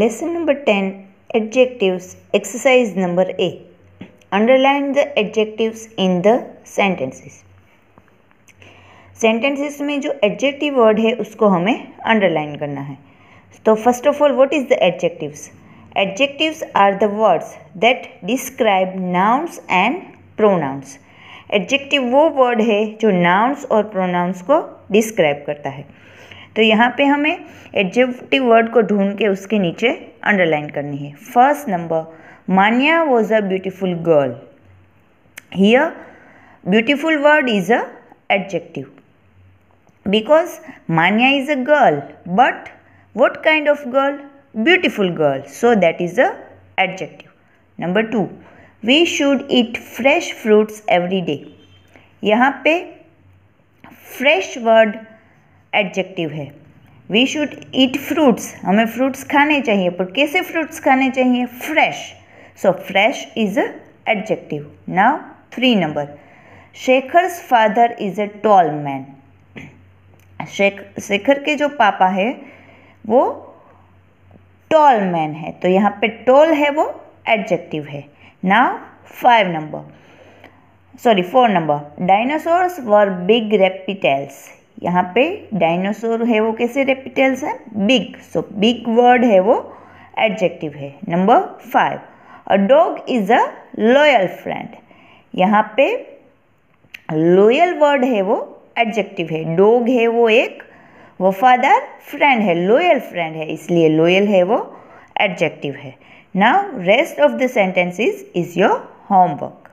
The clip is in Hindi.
lesson number ten adjectives exercise number A underline the adjectives in the sentences sentences में जो एडजेक्टिव वर्ड है उसको हमें अंडरलाइन करना है तो first of all what is the adjectives adjectives are the words that describe nouns and pronouns adjective वो वर्ड है जो नाउंस और प्रोनाउंस को डिस्क्राइब करता है तो यहाँ पे हमें एडजेक्टिव वर्ड को ढूंढ के उसके नीचे अंडरलाइन करनी है first number Manya was a beautiful girl here beautiful word is a adjective because Manya is a girl but what kind of girl beautiful girl so that is a adjective number two we should eat fresh fruits every day यहाँ पे फ्रेश वर्ड एडजेक्टिव है वी शुड ईट फ्रूट्स हमें फ्रूट्स खाने चाहिए पर कैसे फ्रूट्स खाने चाहिए fresh so fresh is a adjective now three number Shekhar's father is a tall man Shekhar के जो पापा है वो टॉल मैन है तो यहाँ पे टॉल है वो एडजेक्टिव है now five number sorry four number dinosaurs were big reptiles यहाँ पे डायनासोर है वो कैसे रेपिटेल्स हैं बिग सो बिग वर्ड है वो एडजेक्टिव है number five a dog is a loyal friend यहाँ पे लॉयल वर्ड है वो एडजेक्टिव है डॉग है वो एक वफादार फ्रेंड है लॉयल फ्रेंड है इसलिए लॉयल है वो एडजेक्टिव है now rest of the sentences is your homework